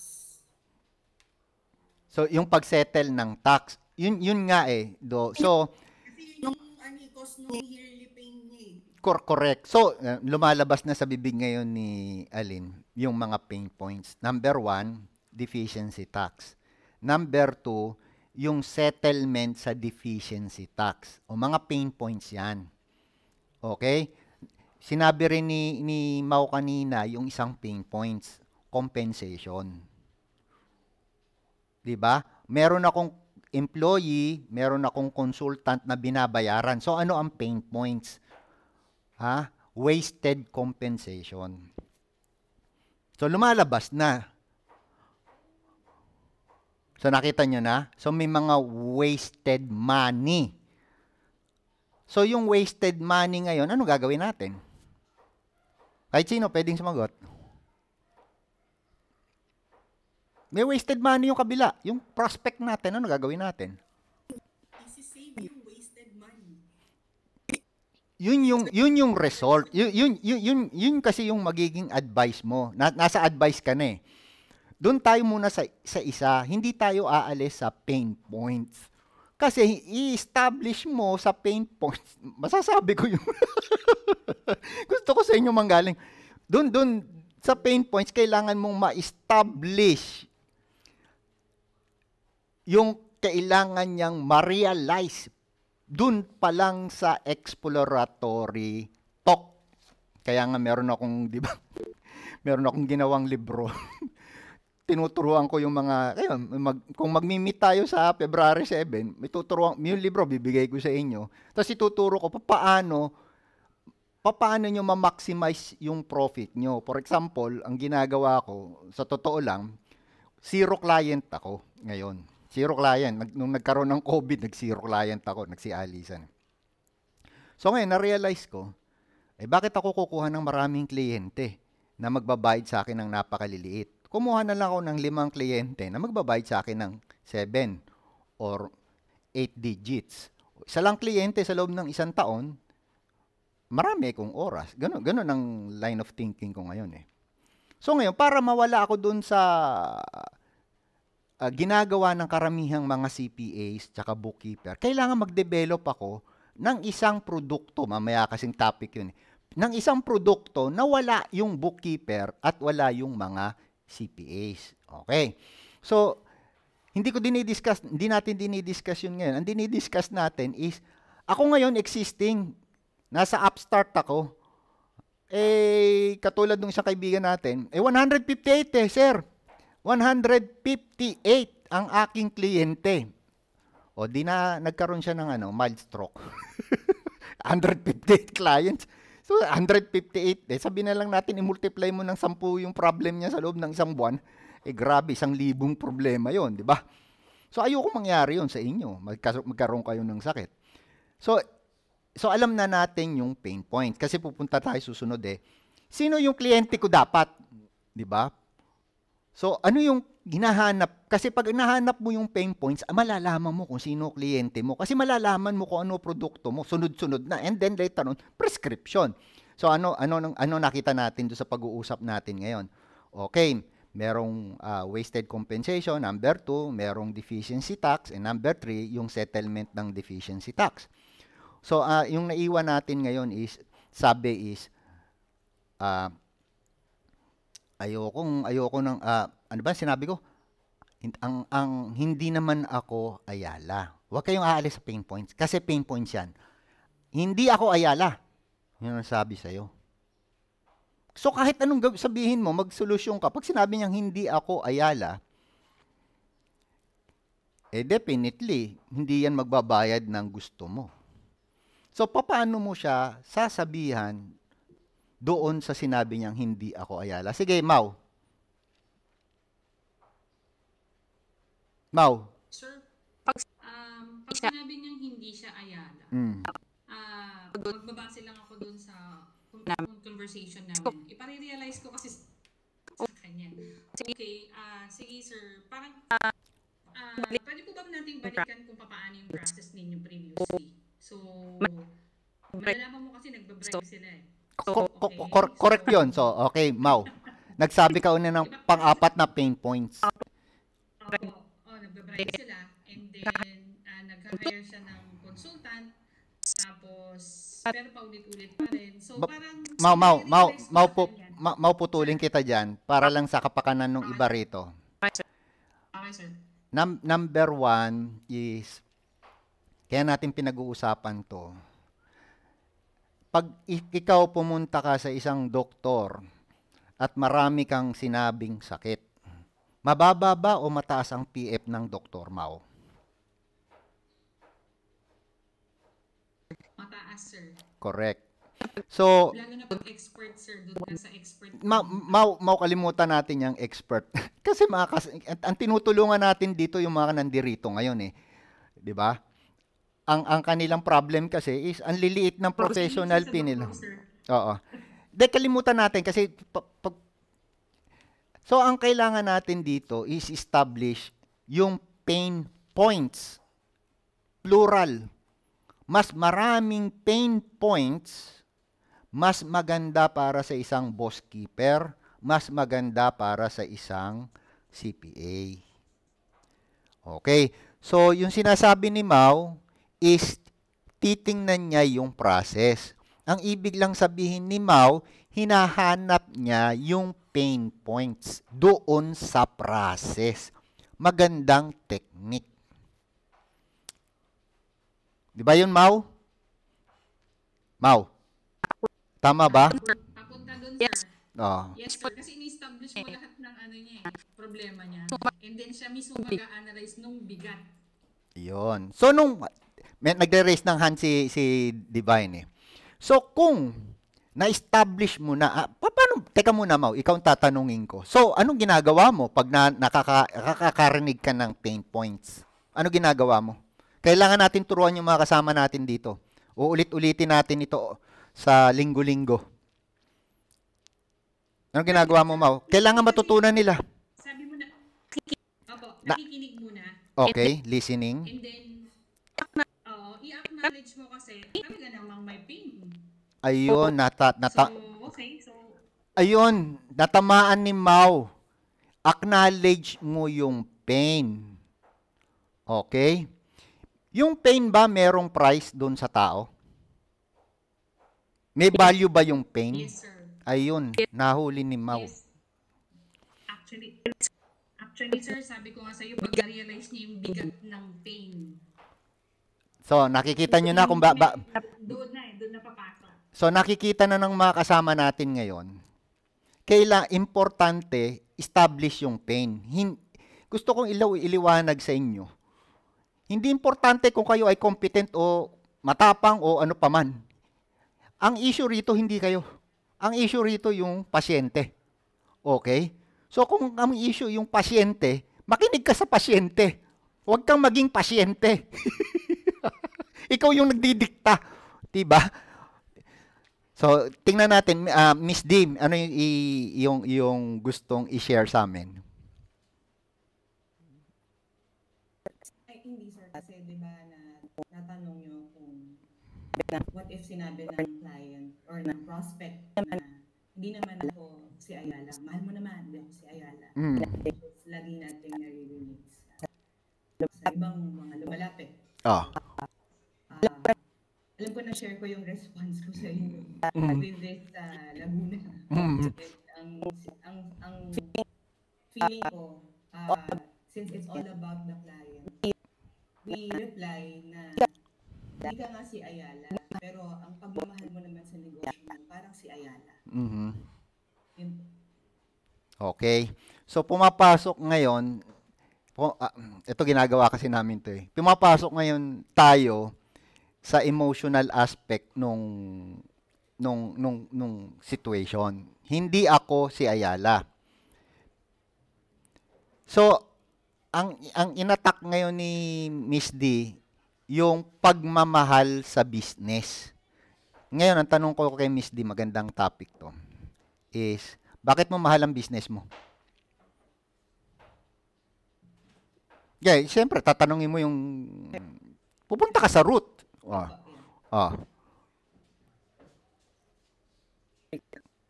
So, yung pag-settle ng tax, yun, yun nga eh. Do. So, Kasi yun yung ano, eh, cost ng yearly paying niya eh. Cor correct. So, eh, lumalabas na sa bibig ngayon ni Alin yung mga pain points. Number one, deficiency tax. Number two, yung settlement sa deficiency tax. O mga pain points yan. Okay? Sinabi rin ni, ni Mao kanina yung isang pain points, compensation. 'Di ba? Meron akong employee, meron akong consultant na binabayaran. So ano ang pain points? Ha? Wasted compensation. So lumalabas na. So nakita nyo na? So may mga wasted money So yung wasted money ngayon, ano gagawin natin? Kahit sino pwedeng sumagot. May wasted money yung kabila. Yung prospect natin, ano gagawin natin? Isisave yung wasted money. Yun yung yun yung result. Yun yun yun yun, yun kasi yung magiging advice mo. Na, nasa advice ka na eh. Doon tayo muna sa sa isa. Hindi tayo aalis sa pain points kasi i-establish mo sa pain points, (laughs) masasabi ko yung, (laughs) gusto ko sa inyo manggaling, Doon, doon, sa pain points, kailangan mong ma-establish yung kailangan niyang ma-realize dun pa lang sa exploratory talk. Kaya nga meron akong, di ba, (laughs) meron akong ginawang libro tinuturuan ko yung mga, ayun, mag, kung magmi-meet tayo sa February 7, ituturuan, yung libro bibigay ko sa inyo. Tapos ituturo ko paano, paano nyo ma-maximize yung profit nyo. For example, ang ginagawa ko, sa totoo lang, zero client ako ngayon. Zero client. Nag, nung nagkaroon ng COVID, nag-zero client ako, nagsialisan. So ngayon, na-realize ko, eh bakit ako kukuha ng maraming kliyente na magbabayad sa akin ng napakaliliit? kumuha na lang ako ng limang kliyente na magbabayad sa akin ng 7 or 8 digits. Isa lang kliyente sa loob ng isang taon, marami kong oras. Gano, gano ang line of thinking ko ngayon eh. So ngayon, para mawala ako doon sa uh, ginagawa ng karamihang mga CPAs tsaka bookkeeper, kailangan mag-develop ako ng isang produkto, mamaya kasing topic yun, eh. ng isang produkto na wala yung bookkeeper at wala yung mga CPAs. Okay. So, hindi ko dinidiscuss, hindi natin dinidiscuss yun ngayon. Ang dinidiscuss natin is, ako ngayon existing, nasa upstart ako, eh, katulad nung isang kaibigan natin, eh, 158 eh, sir. 158 ang aking kliyente. O, di na nagkaroon siya ng ano, mild stroke. 158 (laughs) clients. So, 158. Eh, sabi na lang natin, i-multiply mo ng 10 yung problem niya sa loob ng isang buwan. Eh, grabe, isang libong problema yon di ba? So, ayoko mangyari yon sa inyo. Magkas- magkaroon kayo ng sakit. So, so, alam na natin yung pain point. Kasi pupunta tayo susunod eh. Sino yung kliyente ko dapat? Di ba? So, ano yung ginahanap? Kasi pag nahanap mo yung pain points, ah, malalaman mo kung sino kliyente mo. Kasi malalaman mo kung ano produkto mo, sunod-sunod na. And then later on, prescription. So, ano, ano, ano nakita natin do sa pag-uusap natin ngayon? Okay, merong uh, wasted compensation, number two, merong deficiency tax, and number three, yung settlement ng deficiency tax. So, uh, yung naiwan natin ngayon is, sabi is, uh, ayokong ayoko ng uh, ano ba sinabi ko? Ang ang hindi naman ako Ayala. Huwag kayong aalis sa pain points kasi pain points 'yan. Hindi ako Ayala. 'Yun ang sabi sa iyo. So kahit anong sabihin mo, magsolusyon ka. Pag sinabi niyang hindi ako Ayala, eh definitely, hindi yan magbabayad ng gusto mo. So paano mo siya sasabihan doon sa sinabi niyang hindi ako Ayala. Sige, Mau. Mau. Sir, pag, um, pag sinabi niyang hindi siya Ayala, mm. uh, magbabase lang ako doon sa conversation namin. Ipare-realize ko kasi sa kanya. Okay, uh, sige sir, parang uh, pwede po ba nating balikan kung paano yung process ninyo previously? So, malalaman mo kasi nagbabribe sila eh cor- cor- correct yun. So, okay, Mau. Nagsabi ka una ng pang-apat na pain points. Oo, oh, oh, nagbabribe sila. And then, uh, nag-hire siya ng consultant. Tapos, pero paulit-ulit pa rin. So, parang... Mau, Mau, Mau, Mau po, ma- Mau kita dyan para lang sa kapakanan ng iba rito. Okay, sir. Num- number one is, kaya natin pinag-uusapan to, pag ikaw pumunta ka sa isang doktor at marami kang sinabing sakit, mababa ba o mataas ang PF ng doktor Mao? Mataas, sir. Correct. So, Lalo na pag expert, sir, doon ka sa expert. Ma, ma, ma, kalimutan natin yung expert. (laughs) kasi mga kas, ang tinutulungan natin dito yung mga nandirito ngayon eh. 'Di ba? ang ang kanilang problem kasi is ang liliit ng professional pin Oo. De kalimutan natin kasi pag, So ang kailangan natin dito is establish yung pain points plural. Mas maraming pain points, mas maganda para sa isang boss keeper, mas maganda para sa isang CPA. Okay. So, yung sinasabi ni Mao, is titingnan niya yung process. Ang ibig lang sabihin ni Mao, hinahanap niya yung pain points doon sa process. Magandang technique. Di ba yun, Mao? Mao, Tama ba? Papunta dun, sir. Yes. Oh. Yes, sir. Kasi in-establish mo lahat ng ano niya, eh, problema niya. And then siya mismo mag-analyze nung bigat. Yun. So, nung may nagre-raise ng hand si si Divine eh. So kung na-establish mo na, ah, paano, teka muna Mau, ikaw ang tatanungin ko. So, anong ginagawa mo pag na, nakaka, nakakarinig ka ng pain points? Ano ginagawa mo? Kailangan natin turuan yung mga kasama natin dito. Uulit-ulitin natin ito sa linggo-linggo. Ano ginagawa mo, Mau? Kailangan matutunan nila. Sabi mo na, nakikinig muna. Okay, listening. And then, i-acknowledge mo kasi kami na namang may pain. Ayun, nata, nata, so, okay, so, ayun, natamaan ni Mau. Acknowledge mo yung pain. Okay? Yung pain ba merong price doon sa tao? May value ba yung pain? Yes, sir. Ayun, nahuli ni Mau. Yes. Actually, actually, sir, sabi ko nga sa iyo, pag-realize niya yung bigat ng pain, So, nakikita nyo na kung ba... ba doon na eh, doon na papasok. So, nakikita na ng mga kasama natin ngayon, kaila importante establish yung pain. Hin, gusto kong ilaw, iliwanag sa inyo. Hindi importante kung kayo ay competent o matapang o ano paman. Ang issue rito, hindi kayo. Ang issue rito, yung pasyente. Okay? So, kung ang issue yung pasyente, makinig ka sa pasyente. Huwag kang maging pasyente. (laughs) Ikaw yung nagdidikta. Diba? So, tingnan natin, uh, Miss Dean, ano yung, yung, yung gustong i-share sa amin? Ay, hindi sir, kasi di ba na, natanong nyo kung what if sinabi ng client or ng prospect na hindi naman ako si Ayala, mahal mo naman, di si Ayala. Mm. So, lagi natin naririnig sa, sa ibang mga lumalapit. Oh na-share ko yung response ko sa inyo. Mm. Visit mm. sa Laguna. Mm. ang, ang, ang feeling ko, uh, since it's all about the client, we reply na hindi ka nga si Ayala, pero ang pagmamahal mo naman sa negosyo parang si Ayala. Mm-hmm. Okay. So pumapasok ngayon, po, uh, ito ginagawa kasi namin to eh. Pumapasok ngayon tayo sa emotional aspect nung nung nung nung situation. Hindi ako si Ayala. So ang ang inatak ngayon ni Miss D yung pagmamahal sa business. Ngayon ang tanong ko kay Miss D, magandang topic 'to. Is bakit mo mahal ang business mo? Yeah, siyempre tatanungin mo yung pupunta ka sa root Ah. Ah.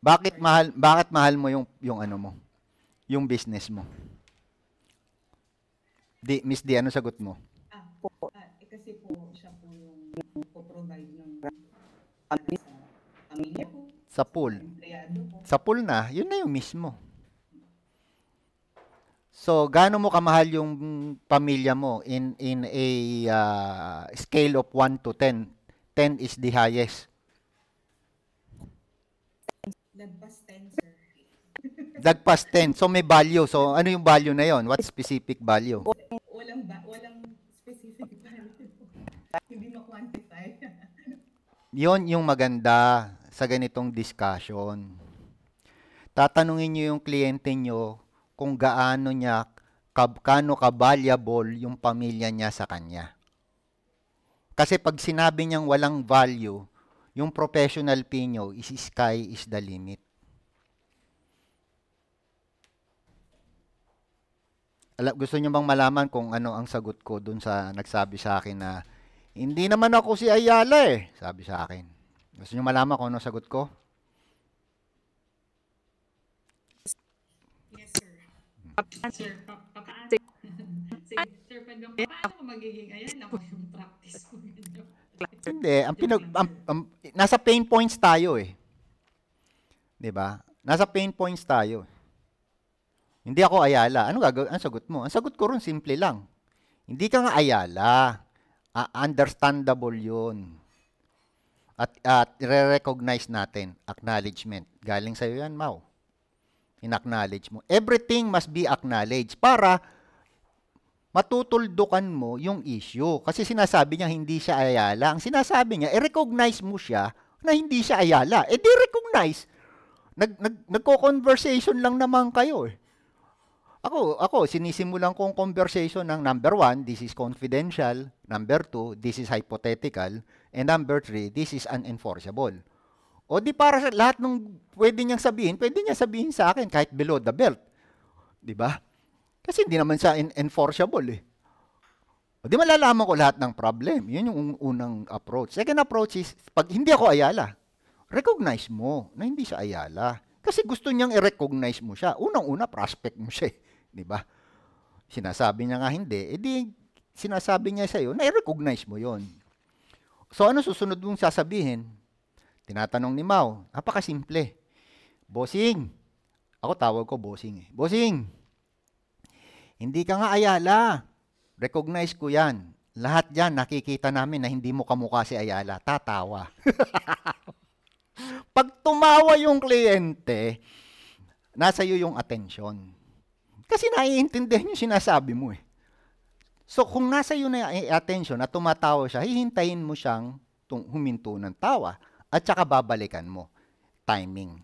Bakit mahal bakit mahal mo yung yung ano mo? Yung business mo? Di Miss Di ano sagot mo? Ah, po. Ah, eh, kasi po siya po yung po-provide ng pamilya ko. Sa pool. Sa pool na, yun na yung mismo. So, gaano mo kamahal yung pamilya mo in in a uh, scale of 1 to 10? 10 is the highest. Dagpas 10, sir. Dagpas 10. So, may value. So, ano yung value na yon? What specific value? Walang, ba walang specific value. (laughs) Hindi ma-quantify. yon yung maganda sa ganitong discussion. Tatanungin nyo yung kliyente nyo kung gaano niya, kano ka-valuable yung pamilya niya sa kanya. Kasi pag sinabi niyang walang value, yung professional pinyo is sky is the limit. Alam, gusto niyo bang malaman kung ano ang sagot ko dun sa nagsabi sa akin na hindi naman ako si Ayala eh, sabi sa akin. Gusto niyo malaman kung ano sagot ko? Sir, pa papaano? Sige, sir, pag mo, paano ko magiging, ayan lang yung practice ko. Hindi, ang pinag, ang, ang, nasa pain points tayo eh. 'Di ba? Nasa pain points tayo. Hindi ako Ayala. Ano gagawin? Ang sagot mo? Ang sagot ko ron simple lang. Hindi ka nga Ayala. Uh, understandable 'yun. At at re-recognize natin acknowledgement. Galing sa iyo 'yan, Mau inacknowledge mo. Everything must be acknowledged para matutuldukan mo yung issue. Kasi sinasabi niya hindi siya ayala. Ang sinasabi niya, i-recognize mo siya na hindi siya ayala. E di recognize. Nag, nag, nagko-conversation lang naman kayo eh. Ako, ako, sinisimulan kong conversation ng number one, this is confidential. Number two, this is hypothetical. And number three, this is unenforceable. O di para sa lahat ng pwede niyang sabihin, pwede niya sabihin sa akin kahit below the belt. Di ba? Kasi hindi naman siya enforceable eh. O di malalaman ko lahat ng problem. Yun yung unang approach. Second approach is, pag hindi ako ayala, recognize mo na hindi siya ayala. Kasi gusto niyang i-recognize mo siya. Unang-una, prospect mo siya eh. Di ba? Sinasabi niya nga hindi, edi eh sinasabi niya sa'yo na i-recognize mo yon. So ano susunod mong sasabihin? Tinatanong ni Mao, napakasimple. Bossing, ako tawag ko bossing eh. Bossing, hindi ka nga Ayala. Recognize ko yan. Lahat yan nakikita namin na hindi mo kamukha si Ayala. Tatawa. (laughs) Pag tumawa yung kliyente, nasa iyo yung attention. Kasi naiintindihan yung sinasabi mo eh. So kung nasa iyo na yung attention at tumatawa siya, hihintayin mo siyang huminto ng tawa at saka babalikan mo. Timing.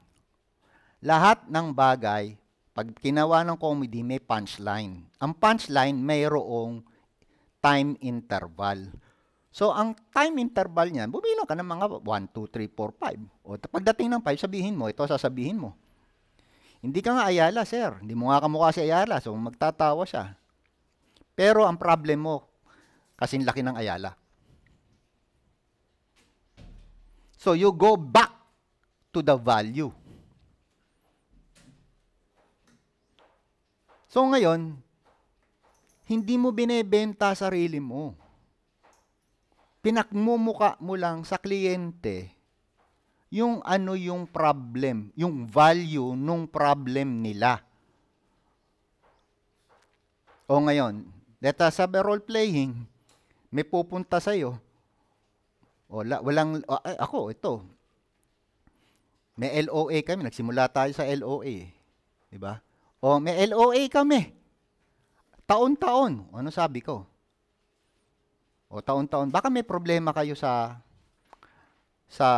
Lahat ng bagay, pag kinawa ng comedy, may punchline. Ang punchline, mayroong time interval. So, ang time interval niyan, bumilang ka ng mga 1, 2, 3, 4, 5. O pagdating ng 5, sabihin mo, ito sasabihin mo. Hindi ka nga Ayala, sir. Hindi mo nga kamukha si Ayala, so magtatawa siya. Pero ang problem mo, kasing laki ng Ayala. So you go back to the value. So ngayon, hindi mo binebenta sarili mo. Pinakmumuka mo lang sa kliyente yung ano yung problem, yung value nung problem nila. O ngayon, let us have a role playing. May pupunta sa'yo, o, oh, la, walang, ah, ay, ako, ito. May LOA kami. Nagsimula tayo sa LOA. Di ba? Oh, o, may LOA kami. Taon-taon. Ano sabi ko? O, oh, taon-taon. Baka may problema kayo sa sa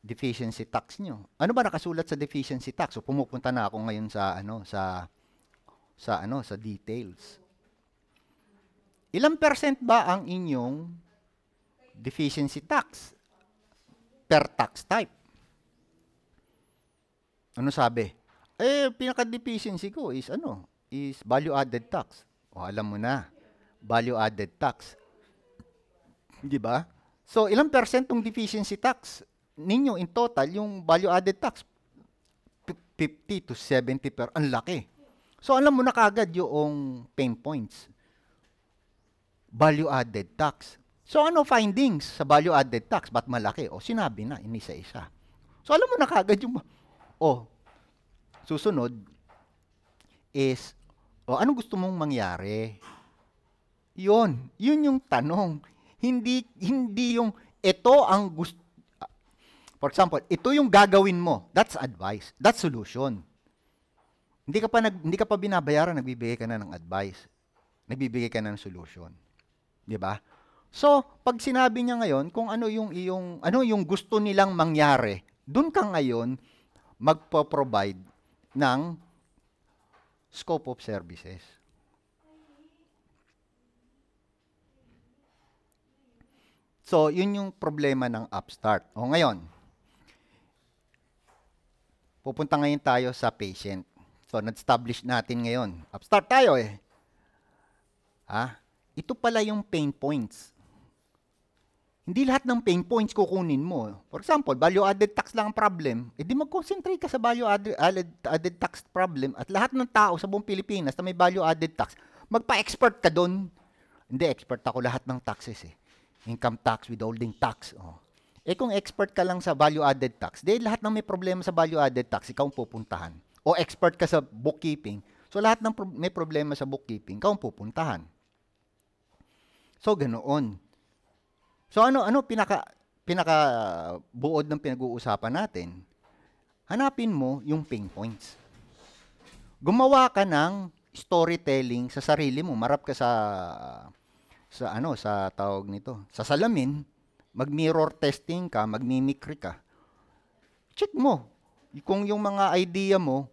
deficiency tax nyo. Ano ba nakasulat sa deficiency tax? So pumupunta na ako ngayon sa ano sa sa ano sa details. Ilang percent ba ang inyong deficiency tax per tax type? Ano sabi? Eh, pinaka-deficiency ko is ano? Is value-added tax. O, alam mo na, value-added tax. Di ba? So, ilang percent tong deficiency tax ninyo in total yung value-added tax? 50 to 70 per, ang laki. So, alam mo na kagad yung pain points value-added tax. So ano findings sa value-added tax? Ba't malaki? O sinabi na, inisa-isa. So alam mo na kagad yung, o susunod is, o ano gusto mong mangyari? Yun, yun yung tanong. Hindi, hindi yung, ito ang gusto, for example, ito yung gagawin mo. That's advice. That's solution. Hindi ka pa, nag, hindi ka pa binabayaran, nagbibigay ka na ng advice. Nagbibigay ka na ng solution. 'di ba? So, pag sinabi niya ngayon kung ano yung iyong ano yung gusto nilang mangyari, doon ka ngayon magpo-provide ng scope of services. So, yun yung problema ng upstart. O ngayon, pupunta ngayon tayo sa patient. So, nag-establish natin ngayon. Upstart tayo eh. Ha? ito pala yung pain points. Hindi lahat ng pain points kukunin mo. For example, value-added tax lang ang problem. E di mag-concentrate ka sa value-added tax problem at lahat ng tao sa buong Pilipinas na may value-added tax, magpa-expert ka doon. Hindi, expert ako lahat ng taxes eh. Income tax, withholding tax. Oh. Eh kung expert ka lang sa value-added tax, di lahat ng may problema sa value-added tax, ikaw ang pupuntahan. O expert ka sa bookkeeping, so lahat ng pro- may problema sa bookkeeping, ikaw ang pupuntahan. So ganoon. So ano ano pinaka pinaka buod ng pinag-uusapan natin? Hanapin mo yung pain points. Gumawa ka ng storytelling sa sarili mo. Marap ka sa sa ano sa tawag nito, sa salamin, mag-mirror testing ka, mag ka. Check mo kung yung mga idea mo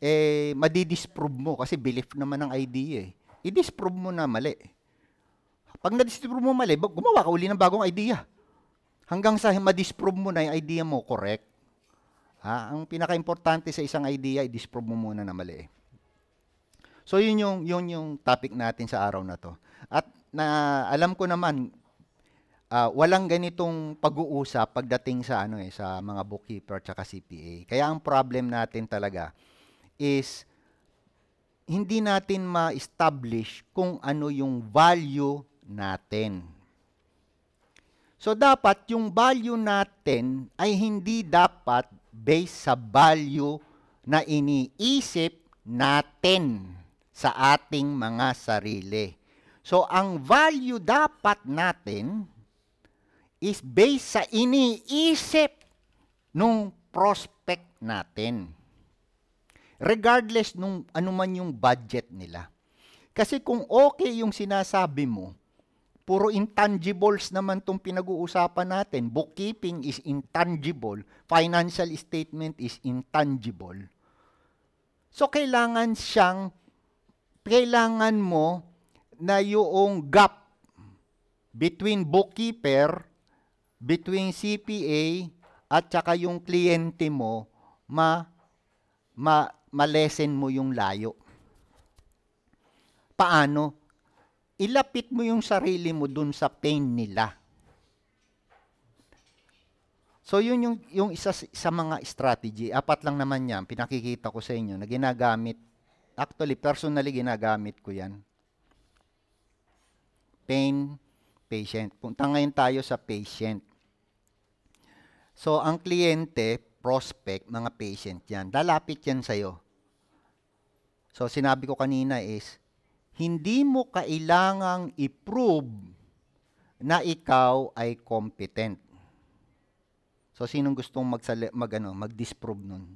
eh madidisprove mo kasi belief naman ng idea eh. I-disprove mo na mali. Pag na-disprove mo mali, gumawa ka uli ng bagong idea. Hanggang sa ma-disprove mo na yung idea mo, correct. Ha? Ang pinaka-importante sa isang idea, i-disprove mo muna na mali. So yun yung, yun yung topic natin sa araw na to. At na alam ko naman, uh, walang ganitong pag-uusap pagdating sa ano eh sa mga bookkeeper at CPA. Kaya ang problem natin talaga is hindi natin ma-establish kung ano yung value natin. So dapat yung value natin ay hindi dapat based sa value na iniisip natin sa ating mga sarili. So ang value dapat natin is based sa iniisip nung prospect natin. Regardless nung anuman yung budget nila. Kasi kung okay yung sinasabi mo, Puro intangibles naman tong pinag-uusapan natin. Bookkeeping is intangible. Financial statement is intangible. So, kailangan siyang, kailangan mo na yung gap between bookkeeper, between CPA, at saka yung kliyente mo, ma, ma, malesen mo yung layo. Paano? ilapit mo yung sarili mo dun sa pain nila. So yun yung, yung isa sa mga strategy. Apat lang naman yan, pinakikita ko sa inyo, na ginagamit. Actually, personally, ginagamit ko yan. Pain, patient. Punta ngayon tayo sa patient. So, ang kliyente, prospect, mga patient yan. Lalapit yan sa'yo. So, sinabi ko kanina is, hindi mo kailangang i-prove na ikaw ay competent. So, sinong gustong magsali, mag, ano, mag-disprove nun?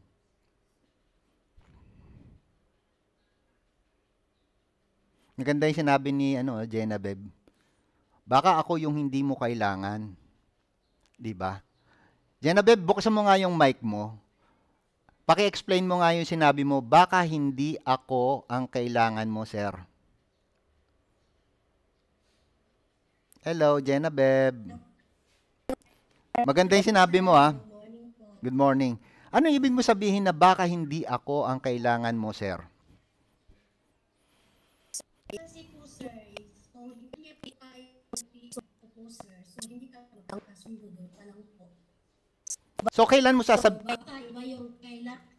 Maganda yung sinabi ni ano, Genevieve. Baka ako yung hindi mo kailangan. Di ba? Genevieve, buksan mo nga yung mic mo. Paki-explain mo nga yung sinabi mo, baka hindi ako ang kailangan mo, sir. Hello, Jenna Beb. Maganda yung sinabi mo ah. Good morning. Ano ibig mo sabihin na baka hindi ako ang kailangan mo, sir? Kasi po, sir, so hindi niya po, sir. So hindi ka po kasundo, alam po. So kailan mo sasab... Baka iba yung kailangan.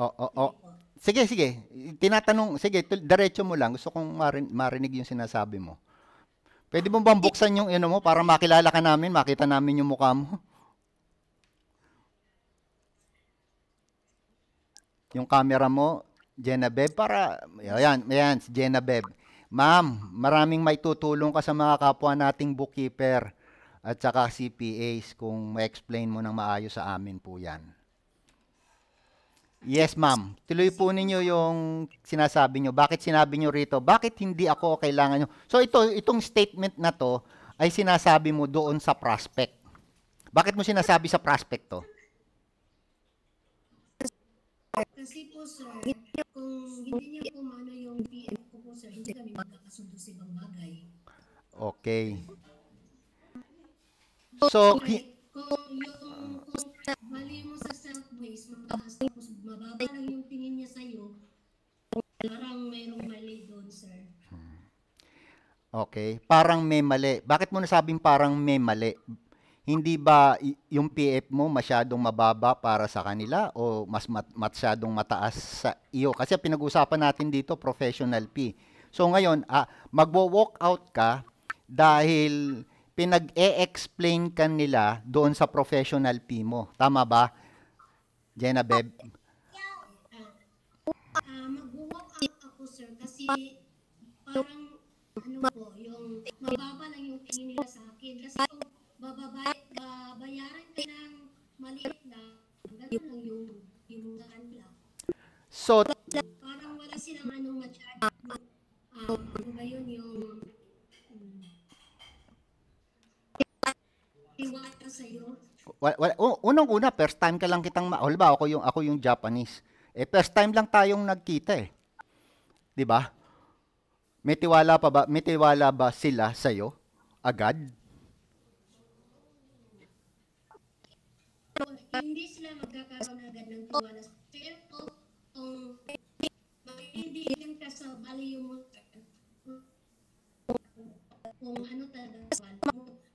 Oo, oh, oo. Oh, oh. Sige, sige. Tinatanong, sige, diretso mo lang. Gusto kong marinig yung sinasabi mo. Pwede mo bang buksan yung ano mo para makilala ka namin, makita namin yung mukha mo? (laughs) Yung camera mo, Jenabeb, para, ayan, ayan, si Jenabeb. Ma'am, maraming may tutulong ka sa mga kapwa nating bookkeeper at saka CPAs kung ma-explain mo ng maayos sa amin po yan. Yes, ma'am. Tuloy po ninyo yung sinasabi nyo. Bakit sinabi nyo rito? Bakit hindi ako kailangan nyo? So ito, itong statement na to ay sinasabi mo doon sa prospect. Bakit mo sinasabi sa prospect to? Kasi po sir, kung hindi niya pumano yung PM ko po sir, hindi kami magkakasundo sa ibang bagay. Okay. So, kung, kung kung mali mo sa ways, mataas tapos mababa lang yung tingin niya sa'yo, parang mayroong mali doon, sir. Hmm. Okay, parang may mali. Bakit mo nasabing parang may mali? Hindi ba yung PF mo masyadong mababa para sa kanila o mas mat- masyadong mataas sa iyo? Kasi pinag-usapan natin dito professional fee. So ngayon, ah, magwo-walk out ka dahil pinag-e-explain kanila doon sa professional fee mo. Tama ba? Jenna Beb. Uh, mag-walk out ako sir kasi parang ano po, yung mababa lang yung tingin nila sa akin. Kasi kung bababay, babayaran ka ng maliit na, ganun lang yung pinundahan nila. So, parang wala silang ano masyado. Uh, ah, ano ba yun yung um, mm, iwata sa'yo? wala, wala, unang-una, first time ka lang kitang, ma- halimbawa ako yung, ako yung Japanese. Eh, first time lang tayong nagkita eh. Di ba? May tiwala pa ba, may tiwala ba sila sa iyo? Agad? Hindi sila magkakaroon agad ng tiwala sa'yo. Kung hindi lang kasabali yung kung ano talaga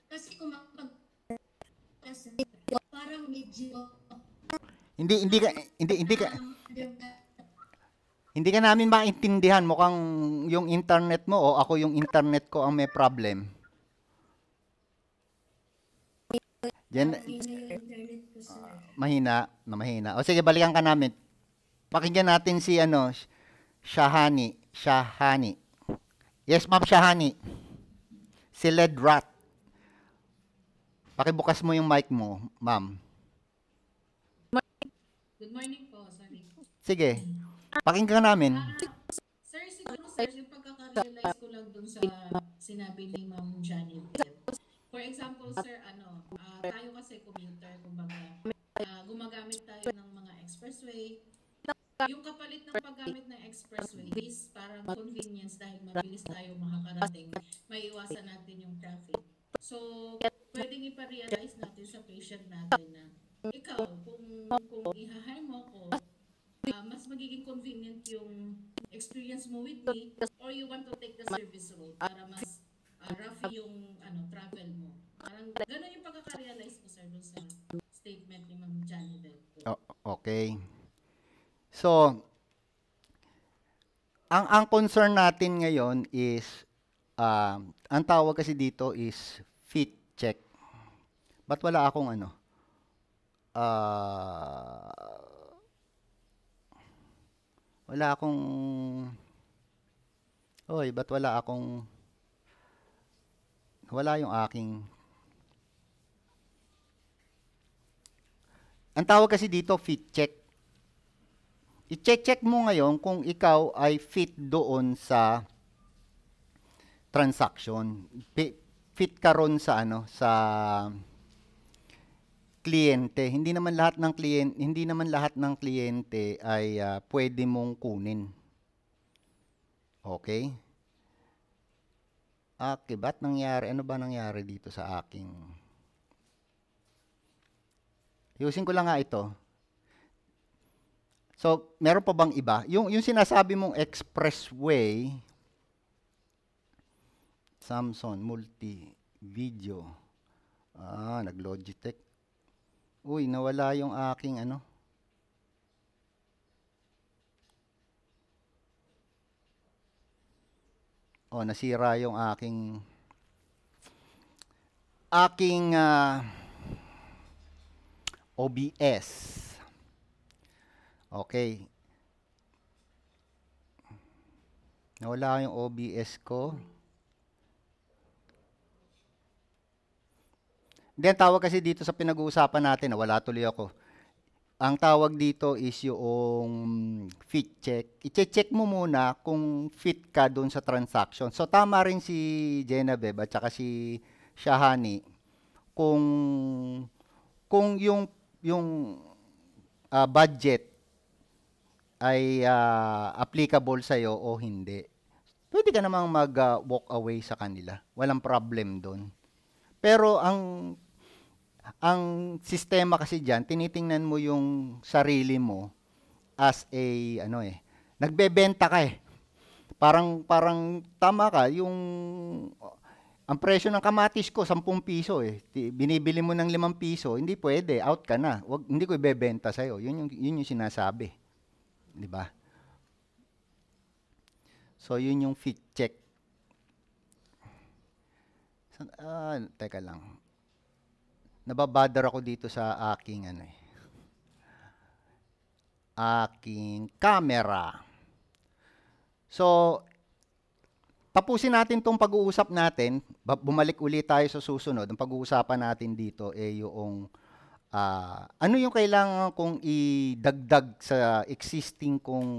Kasi kung kasi parang medyo hindi hindi ka hindi hindi ka hindi ka namin maintindihan. Mukhang yung internet mo o ako yung internet ko ang may problem. Gen- mahina, na mahina. O sige, balikan ka namin. Pakinggan natin si ano, Shahani. Shahani. Yes, ma'am Shahani. Si Led Pakibukas mo yung mic mo, ma'am. Good morning po, sorry. Sige. Pakinggan namin. Sir, siguro sir, yung pagkaka-realize ko lang dun sa sinabi ni Ma'am Janet. For example, sir, ano, uh, tayo kasi commuter, kumbaga, uh, gumagamit tayo ng mga expressway. Yung kapalit ng paggamit ng expressway is parang convenience dahil mabilis tayo makakarating. May iwasan natin yung traffic. So, pwedeng iparealize natin sa patient natin na ikaw, kung, kung ihahay mo ko, uh, ah, mas magiging convenient yung experience mo with me or you want to take the service road para mas uh, rough yung ano, travel mo. Parang ganun yung pagkakarealize ko, sir, dun sa statement ni Ma'am Janet. Oh, okay. So, ang ang concern natin ngayon is uh, ang tawag kasi dito is fit check. Ba't wala akong ano? Uh, wala akong... Oy, ba't wala akong... Wala yung aking... Ang tawag kasi dito, fit check. I-check-check mo ngayon kung ikaw ay fit doon sa transaction, fit ka ron sa ano sa kliyente. Hindi naman lahat ng kliyente, hindi naman lahat ng kliyente ay uh, pwede mong kunin. Okay? Okay, ba't nangyari? Ano ba nangyari dito sa aking? Yusin ko lang nga ito. So, meron pa bang iba? Yung, yung sinasabi mong express way, Samsung multi video. Ah, nag Logitech. Uy, nawala yung aking ano. Oh, nasira yung aking aking uh, ah, OBS. Okay. Nawala yung OBS ko. Hindi, ang tawag kasi dito sa pinag-uusapan natin, wala tuloy ako. Ang tawag dito is yung fit check. I-check mo muna kung fit ka doon sa transaction. So, tama rin si Genevieve at saka si Shahani kung kung yung yung uh, budget ay uh, applicable sa iyo o hindi. Pwede ka namang mag-walk ah, uh, away sa kanila. Walang problem doon. Pero ang ang sistema kasi diyan tinitingnan mo yung sarili mo as a ano eh nagbebenta ka eh parang parang tama ka yung ang presyo ng kamatis ko 10 piso eh binibili mo ng 5 piso hindi pwede out ka na Wag, hindi ko ibebenta sa iyo yun yung yun yung sinasabi di ba so yun yung fit check so, uh, ah, teka lang nababother ako dito sa aking ano eh, aking camera. So, tapusin natin tong pag-uusap natin. Bumalik ulit tayo sa susunod. Ang pag-uusapan natin dito ay eh, yung uh, ano yung kailangan kong idagdag sa existing kong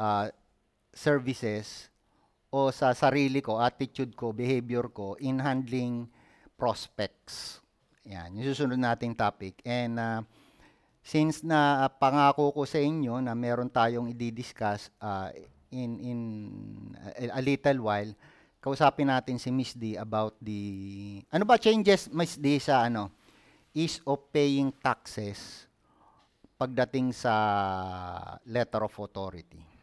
uh, services o sa sarili ko, attitude ko, behavior ko in handling prospects. Yan, yung susunod nating topic. And uh, since na uh, pangako ko sa inyo na meron tayong i-discuss uh, in in a, little while, kausapin natin si Miss D about the ano ba changes Miss D sa ano ease of paying taxes pagdating sa letter of authority.